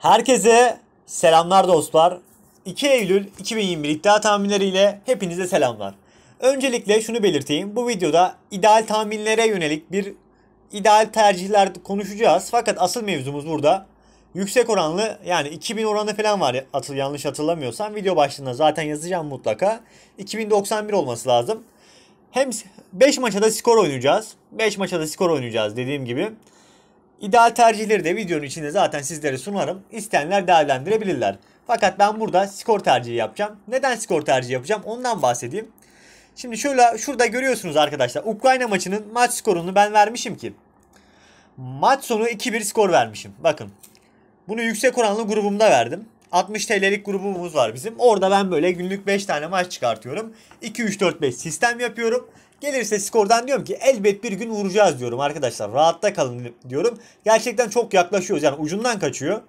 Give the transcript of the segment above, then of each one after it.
Herkese selamlar dostlar. 2 Eylül 2021 iddia tahminleriyle hepinize selamlar. Öncelikle şunu belirteyim. Bu videoda ideal tahminlere yönelik bir ideal tercihler konuşacağız. Fakat asıl mevzumuz burada yüksek oranlı yani 2000 oranı falan var atıl yanlış hatırlamıyorsam. Video başlığında zaten yazacağım mutlaka. 2091 olması lazım. Hem 5 maça da skor oynayacağız. 5 maça da skor oynayacağız dediğim gibi. İdeal tercihleri de videonun içinde zaten sizlere sunarım. İsteyenler değerlendirebilirler. Fakat ben burada skor tercihi yapacağım. Neden skor tercihi yapacağım ondan bahsedeyim. Şimdi şöyle şurada görüyorsunuz arkadaşlar. Ukrayna maçının maç skorunu ben vermişim ki. Maç sonu 2-1 skor vermişim. Bakın. Bunu yüksek oranlı grubumda verdim. 60 TL'lik grubumuz var bizim. Orada ben böyle günlük 5 tane maç çıkartıyorum. 2-3-4-5 sistem yapıyorum. Gelirse skordan diyorum ki elbet bir gün vuracağız diyorum arkadaşlar. Rahatta kalın diyorum. Gerçekten çok yaklaşıyoruz yani ucundan kaçıyor.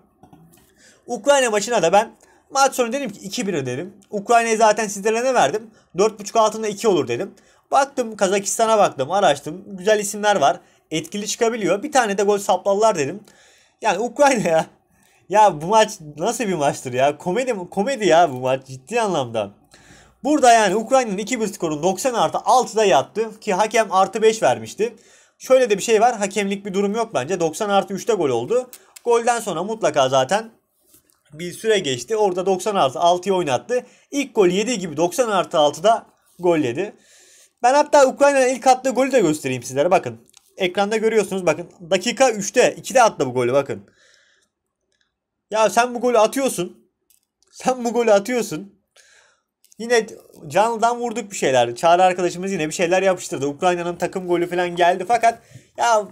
Ukrayna maçına da ben maç sonu dedim ki 2-1 dedim. Ukrayna'ya zaten sizlere ne verdim? 4.5 altında 2 olur dedim. Baktım Kazakistan'a baktım araştım. Güzel isimler var. Etkili çıkabiliyor. Bir tane de gol saplarlar dedim. Yani Ukrayna ya ya bu maç nasıl bir maçtır ya? Komedi komedi ya bu maç ciddi anlamda. Burada yani Ukrayna'nın 2-1 skorun 90 artı 6'da yattı ki hakem artı 5 vermişti. Şöyle de bir şey var hakemlik bir durum yok bence 90 artı 3'te gol oldu. Golden sonra mutlaka zaten bir süre geçti. Orada 90 artı 6'yı oynattı. İlk gol 7 gibi 90 artı 6'da gol yedi. Ben hatta Ukrayna'nın ilk attığı golü de göstereyim sizlere bakın. Ekranda görüyorsunuz bakın. Dakika 3'te 2'de attı bu golü bakın. Ya sen bu golü atıyorsun. Sen bu golü atıyorsun. Yine canlıdan vurduk bir şeyler. Çağrı arkadaşımız yine bir şeyler yapıştırdı. Ukrayna'nın takım golü falan geldi fakat ya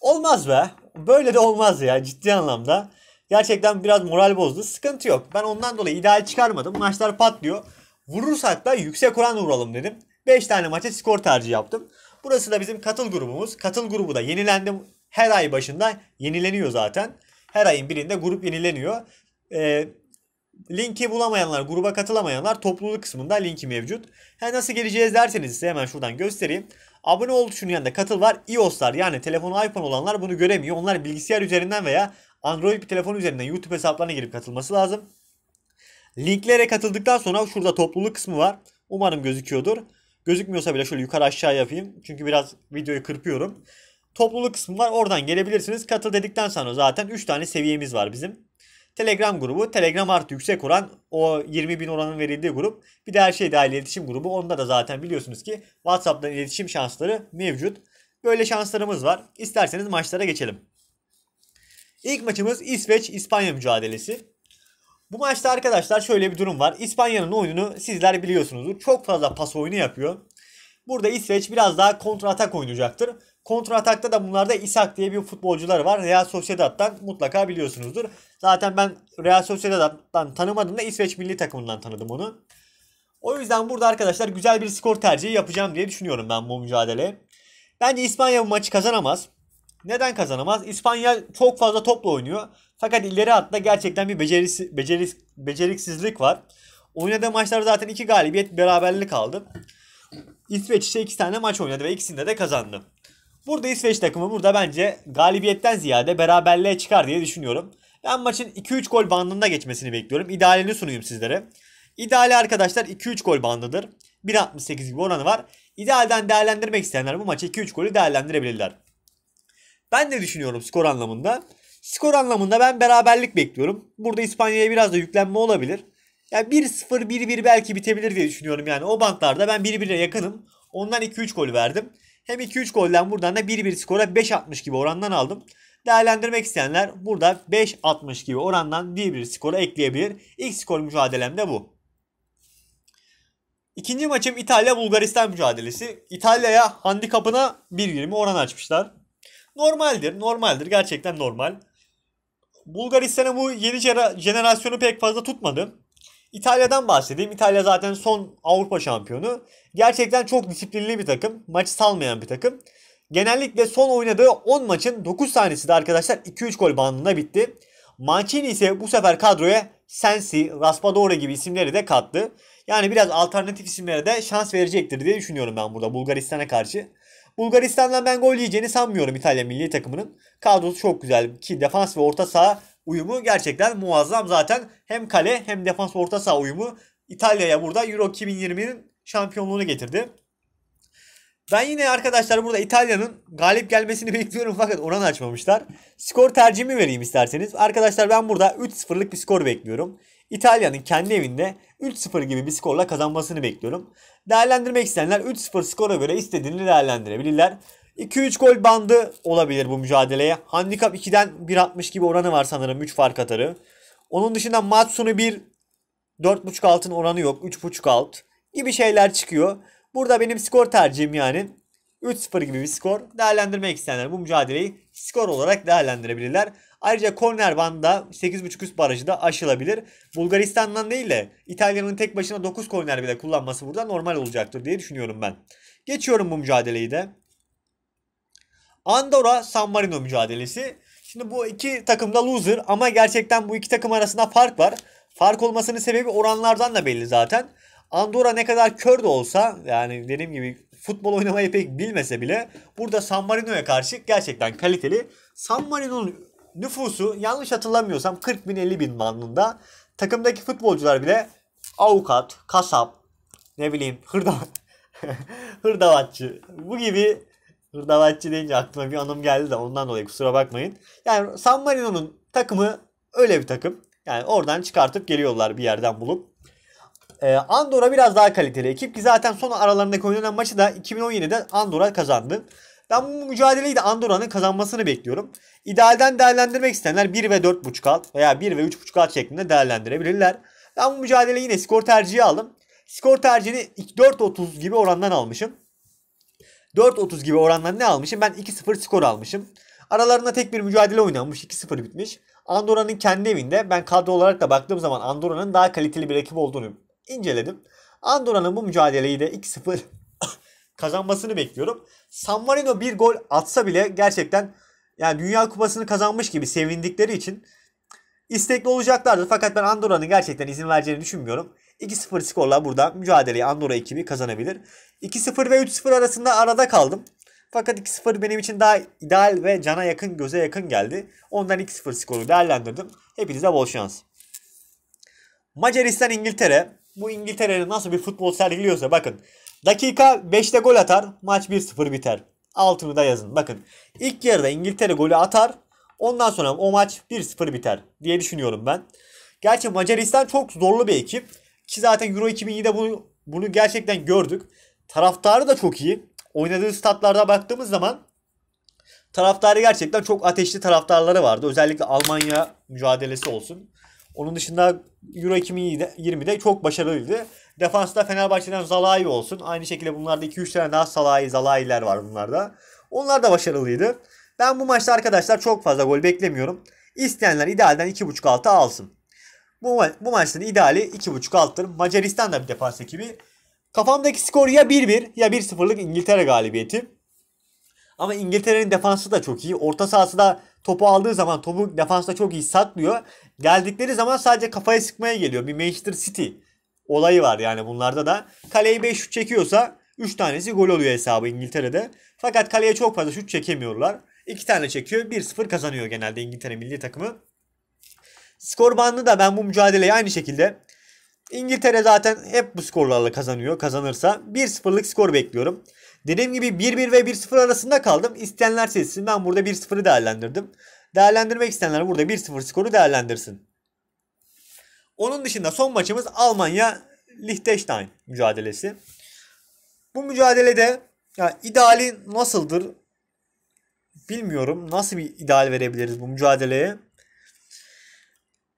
olmaz be. Böyle de olmaz ya ciddi anlamda. Gerçekten biraz moral bozdu. Sıkıntı yok. Ben ondan dolayı ideal çıkarmadım. Maçlar patlıyor. Vurursak da yüksek oran vuralım dedim. 5 tane maça skor tercihi yaptım. Burası da bizim katıl grubumuz. Katıl grubu da yenilendim. Her ay başında yenileniyor zaten. Her ayın birinde grup yenileniyor. Ee, Linki bulamayanlar, gruba katılamayanlar topluluk kısmında linki mevcut. Ha, nasıl geleceğiz derseniz size hemen şuradan göstereyim. Abone ol tuşunun yanında katıl var. iOS'lar yani telefonu iPhone olanlar bunu göremiyor. Onlar bilgisayar üzerinden veya Android bir telefon üzerinden YouTube hesaplarına girip katılması lazım. Linklere katıldıktan sonra şurada topluluk kısmı var. Umarım gözüküyordur. Gözükmüyorsa bile şöyle yukarı aşağı yapayım. Çünkü biraz videoyu kırpıyorum. Topluluk kısmı var. Oradan gelebilirsiniz. Katıl dedikten sonra zaten 3 tane seviyemiz var bizim. Telegram grubu, Telegram artı yüksek oran o 20 bin oranın verildiği grup. Bir de her şey dahil iletişim grubu. Onda da zaten biliyorsunuz ki WhatsApp'tan iletişim şansları mevcut. Böyle şanslarımız var. İsterseniz maçlara geçelim. İlk maçımız İsveç-İspanya mücadelesi. Bu maçta arkadaşlar şöyle bir durum var. İspanya'nın oyununu sizler biliyorsunuzdur. Çok fazla pas oyunu yapıyor. Burada İsveç biraz daha kontra atak oynayacaktır. Kontra atakta da bunlarda Isak diye bir futbolcular var. Real Sociedad'dan mutlaka biliyorsunuzdur. Zaten ben Real Sociedad'dan tanımadım da İsveç milli takımından tanıdım onu. O yüzden burada arkadaşlar güzel bir skor tercihi yapacağım diye düşünüyorum ben bu mücadele. Bence İspanya bu maçı kazanamaz. Neden kazanamaz? İspanya çok fazla topla oynuyor. Fakat ileri hatta gerçekten bir becerisi, beceris, beceriksizlik var. Oynadığı maçlar zaten iki galibiyet beraberlik aldı. İsveç ise iki tane maç oynadı ve ikisinde de kazandı. Burada İsveç takımı burada bence galibiyetten ziyade beraberliğe çıkar diye düşünüyorum. Ben maçın 2-3 gol bandında geçmesini bekliyorum. İdealini sunayım sizlere. İdeali arkadaşlar 2-3 gol bandıdır. 1.68 gibi oranı var. İdealden değerlendirmek isteyenler bu maçı 2-3 golü değerlendirebilirler. Ben de düşünüyorum skor anlamında. Skor anlamında ben beraberlik bekliyorum. Burada İspanya'ya biraz da yüklenme olabilir. Yani 1-0 1-1 belki bitebilir diye düşünüyorum yani. O bantlarda ben 1-1'e yakınım. Ondan 2-3 gol verdim. Hem 2-3 golden buradan da 1-1 skora 5.60 gibi orandan aldım. Değerlendirmek isteyenler burada 5.60 gibi orandan 1-1 skora ekleyebilir. İlk skor mücadelem de bu. İkinci maçım İtalya-Bulgaristan mücadelesi. İtalya'ya handikapına 1.20 oran açmışlar. Normaldir, normaldir. Gerçekten normal. Bulgaristan'ın bu yeni jenerasyonu pek fazla tutmadı. İtalya'dan bahsedeyim. İtalya zaten son Avrupa şampiyonu. Gerçekten çok disiplinli bir takım. Maçı salmayan bir takım. Genellikle son oynadığı 10 maçın 9 tanesi de arkadaşlar 2-3 gol bandında bitti. Mancini ise bu sefer kadroya Sensi, Raspadori gibi isimleri de kattı. Yani biraz alternatif isimlere de şans verecektir diye düşünüyorum ben burada Bulgaristan'a karşı. Bulgaristan'dan ben gol yiyeceğini sanmıyorum İtalya milli takımının. Kadrosu çok güzel ki defans ve orta saha uyumu gerçekten muazzam zaten. Hem kale hem defans orta saha uyumu İtalya'ya burada Euro 2020'nin şampiyonluğunu getirdi. Ben yine arkadaşlar burada İtalya'nın galip gelmesini bekliyorum fakat oran açmamışlar. Skor tercihimi vereyim isterseniz. Arkadaşlar ben burada 3-0'lık bir skor bekliyorum. İtalya'nın kendi evinde 3-0 gibi bir skorla kazanmasını bekliyorum. Değerlendirmek isteyenler 3-0 skora göre istediğini değerlendirebilirler. 2-3 gol bandı olabilir bu mücadeleye. Handikap 2'den 1.60 gibi oranı var sanırım 3 fark atarı. Onun dışında maç sonu 1 4.5 altın oranı yok. 3.5 alt gibi şeyler çıkıyor. Burada benim skor tercihim yani 3-0 gibi bir skor. Değerlendirmek isteyenler bu mücadeleyi skor olarak değerlendirebilirler. Ayrıca korner banda 8.5 üst barajı da aşılabilir. Bulgaristan'dan değil de İtalya'nın tek başına 9 korner bile kullanması burada normal olacaktır diye düşünüyorum ben. Geçiyorum bu mücadeleyi de. Andorra San Marino mücadelesi. Şimdi bu iki takım da loser ama gerçekten bu iki takım arasında fark var. Fark olmasının sebebi oranlardan da belli zaten. Andorra ne kadar kör de olsa yani dediğim gibi futbol oynamayı pek bilmese bile burada San Marino'ya karşı gerçekten kaliteli. San Marino'nun nüfusu yanlış hatırlamıyorsam 40 bin 50 bin bandında. Takımdaki futbolcular bile avukat, kasap, ne bileyim hırda hırdavatçı bu gibi Hırdavatçı deyince aklıma bir anım geldi de ondan dolayı kusura bakmayın. Yani San Marino'nun takımı öyle bir takım. Yani oradan çıkartıp geliyorlar bir yerden bulup. Ee, Andorra biraz daha kaliteli ekip ki zaten son aralarındaki oynanan maçı da 2017'de Andorra kazandı. Ben bu mücadeleyi de Andorra'nın kazanmasını bekliyorum. İdealden değerlendirmek isteyenler 1 ve 4.5 alt veya 1 ve 3.5 alt şeklinde değerlendirebilirler. Ben bu mücadeleyi yine skor tercihi aldım. Skor tercihini 4.30 gibi orandan almışım. 4.30 gibi orandan ne almışım? Ben 2-0 skor almışım. Aralarında tek bir mücadele oynanmış. 2-0 bitmiş. Andorra'nın kendi evinde ben kadro olarak da baktığım zaman Andorra'nın daha kaliteli bir ekip olduğunu inceledim. Andorra'nın bu mücadeleyi de 2-0 kazanmasını bekliyorum. San Marino bir gol atsa bile gerçekten yani Dünya Kupası'nı kazanmış gibi sevindikleri için istekli olacaklardır. Fakat ben Andorra'nın gerçekten izin vereceğini düşünmüyorum. 2-0 skorla burada mücadeleyi Andorra ekibi kazanabilir. 2-0 ve 3-0 arasında arada kaldım. Fakat 2-0 benim için daha ideal ve cana yakın, göze yakın geldi. Ondan 2-0 skoru değerlendirdim. Hepinize bol şans. Macaristan İngiltere. Bu İngiltere'nin nasıl bir futbol sergiliyorsa bakın. Dakika 5'te gol atar. Maç 1-0 biter. Altını da yazın. Bakın ilk yarıda İngiltere golü atar. Ondan sonra o maç 1-0 biter diye düşünüyorum ben. Gerçi Macaristan çok zorlu bir ekip. Ki zaten Euro 2007'de bunu, bunu gerçekten gördük. Taraftarı da çok iyi. Oynadığı statlarda baktığımız zaman taraftarı gerçekten çok ateşli taraftarları vardı. Özellikle Almanya mücadelesi olsun. Onun dışında Euro 2020'de çok başarılıydı. Defansta Fenerbahçe'den Zalai olsun. Aynı şekilde bunlarda 2-3 tane daha Salai, Zalai'ler var bunlarda. Onlar da başarılıydı. Ben bu maçta arkadaşlar çok fazla gol beklemiyorum. İsteyenler idealden 2.5 altı alsın. Bu, ma bu maçın ideali 2.5 alttır. Macaristan da bir defans ekibi. Kafamdaki skor ya 1-1 ya 1-0'lık İngiltere galibiyeti. Ama İngiltere'nin defansı da çok iyi. Orta sahası da topu aldığı zaman topu defansta çok iyi saklıyor. Geldikleri zaman sadece kafaya sıkmaya geliyor. Bir Manchester City olayı var yani bunlarda da. Kaleyi 5 şut çekiyorsa 3 tanesi gol oluyor hesabı İngiltere'de. Fakat kaleye çok fazla şut çekemiyorlar. 2 tane çekiyor 1-0 kazanıyor genelde İngiltere milli takımı. Skor bandında da ben bu mücadeleyi aynı şekilde İngiltere zaten hep bu skorlarla kazanıyor. Kazanırsa 1-0'lık skor bekliyorum. Dediğim gibi 1-1 ve 1-0 arasında kaldım. İstenenler seçsin. Ben burada 1-0'ı değerlendirdim. Değerlendirmek isteyenler burada 1-0 skoru değerlendirsin. Onun dışında son maçımız Almanya Liechtenstein mücadelesi. Bu mücadelede ya ideali nasıldır bilmiyorum. Nasıl bir ideal verebiliriz bu mücadeleye?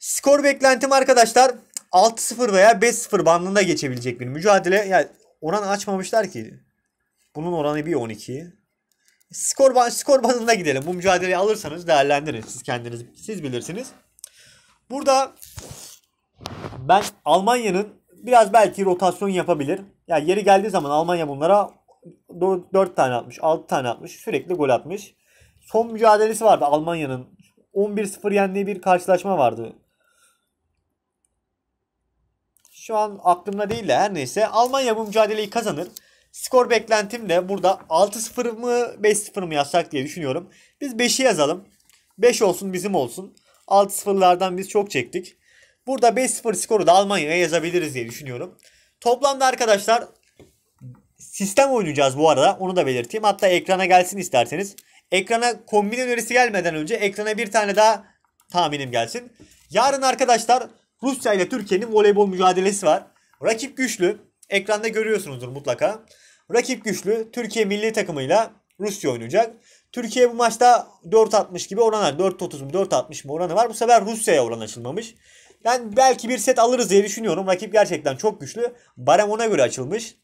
Skor beklentim arkadaşlar 6-0 veya 5-0 bandında geçebilecek bir mücadele. Yani oran açmamışlar ki. Bunun oranı bir 12. Skor, skor bandında gidelim. Bu mücadeleyi alırsanız değerlendirin. Siz kendiniz siz bilirsiniz. Burada ben Almanya'nın biraz belki rotasyon yapabilir. Yani yeri geldiği zaman Almanya bunlara 4 tane atmış, 6 tane atmış. Sürekli gol atmış. Son mücadelesi vardı Almanya'nın. 11-0 yendiği bir karşılaşma vardı şu an aklımda değil de her neyse. Almanya bu mücadeleyi kazanır. Skor beklentim de burada 6-0 mı 5-0 mı yazsak diye düşünüyorum. Biz 5'i yazalım. 5 olsun bizim olsun. 6-0'lardan biz çok çektik. Burada 5-0 skoru da Almanya'ya yazabiliriz diye düşünüyorum. Toplamda arkadaşlar sistem oynayacağız bu arada. Onu da belirteyim. Hatta ekrana gelsin isterseniz. Ekrana kombin önerisi gelmeden önce ekrana bir tane daha tahminim gelsin. Yarın arkadaşlar Rusya ile Türkiye'nin voleybol mücadelesi var. Rakip güçlü. Ekranda görüyorsunuzdur mutlaka. Rakip güçlü. Türkiye milli takımıyla Rusya oynayacak. Türkiye bu maçta 4.60 gibi oranlar. 4.30 mu 4.60 mı oranı var. Bu sefer Rusya'ya oran açılmamış. Ben belki bir set alırız diye düşünüyorum. Rakip gerçekten çok güçlü. Barem ona göre açılmış.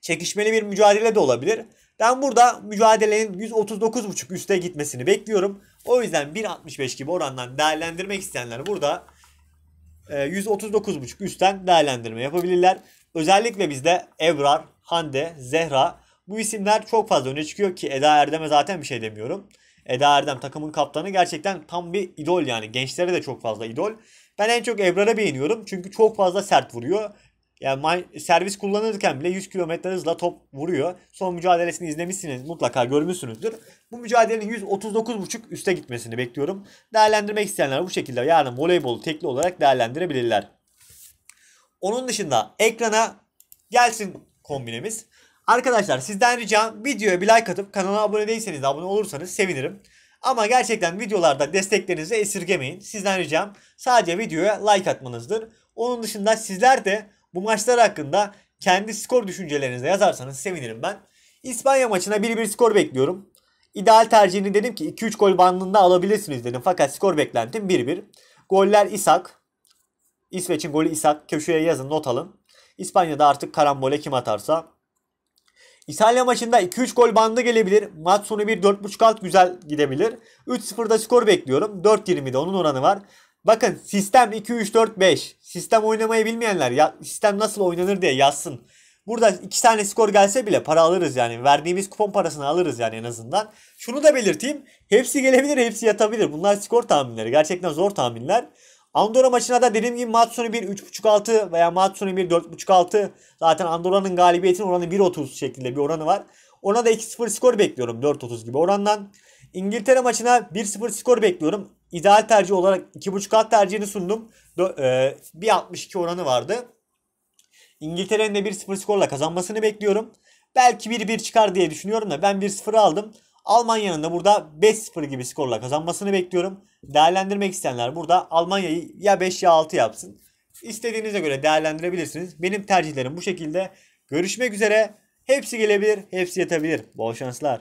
Çekişmeli bir mücadele de olabilir. Ben burada mücadelenin 139.5 üste gitmesini bekliyorum. O yüzden 1.65 gibi orandan değerlendirmek isteyenler burada 139.5 ee, üstten değerlendirme yapabilirler. Özellikle bizde Ebrar, Hande, Zehra bu isimler çok fazla öne çıkıyor ki Eda Erdem'e zaten bir şey demiyorum. Eda Erdem takımın kaptanı gerçekten tam bir idol yani. Gençlere de çok fazla idol. Ben en çok Evrara beğeniyorum çünkü çok fazla sert vuruyor yani servis kullanırken bile 100 km hızla top vuruyor. Son mücadelesini izlemişsiniz mutlaka görmüşsünüzdür. Bu mücadelenin 139.5 üste gitmesini bekliyorum. Değerlendirmek isteyenler bu şekilde yarın voleybolu tekli olarak değerlendirebilirler. Onun dışında ekrana gelsin kombinemiz. Arkadaşlar sizden ricam videoya bir like atıp kanala abone değilseniz de abone olursanız sevinirim. Ama gerçekten videolarda desteklerinizi esirgemeyin. Sizden ricam sadece videoya like atmanızdır. Onun dışında sizler de bu maçlar hakkında kendi skor düşüncelerinizi yazarsanız sevinirim ben. İspanya maçına 1-1 skor bekliyorum. İdeal tercihini dedim ki 2-3 gol bandında alabilirsiniz dedim. Fakat skor beklentim 1-1. Goller İshak. İsveç'in golü İshak. Köşeye yazın not alın. İspanya'da artık karambole kim atarsa. İtalya maçında 2-3 gol bandı gelebilir. Maç sonu bir 4.5 alt güzel gidebilir. 3-0'da skor bekliyorum. 4-2 4.20'de onun oranı var. Bakın sistem 2, 3, 4, 5. Sistem oynamayı bilmeyenler ya, sistem nasıl oynanır diye yazsın. Burada iki tane skor gelse bile para alırız yani. Verdiğimiz kupon parasını alırız yani en azından. Şunu da belirteyim. Hepsi gelebilir, hepsi yatabilir. Bunlar skor tahminleri. Gerçekten zor tahminler. Andorra maçına da dediğim gibi Matsuni 1 3.5-6 veya Matsuni 1 4.5-6 zaten Andorra'nın galibiyetinin oranı 1.30 şeklinde bir oranı var. Ona da 2-0 skor bekliyorum 4.30 gibi orandan. İngiltere maçına 1-0 skor bekliyorum ideal tercih olarak 2.5 alt tercihini sundum. E, bir 62 oranı vardı. İngiltere'nin de 1-0 skorla kazanmasını bekliyorum. Belki 1-1 çıkar diye düşünüyorum da ben 1-0 aldım. Almanya'nın da burada 5-0 gibi skorla kazanmasını bekliyorum. Değerlendirmek isteyenler burada Almanya'yı ya 5 ya 6 yapsın. İstediğinize göre değerlendirebilirsiniz. Benim tercihlerim bu şekilde. Görüşmek üzere. Hepsi gelebilir, hepsi yetebilir. Bol şanslar.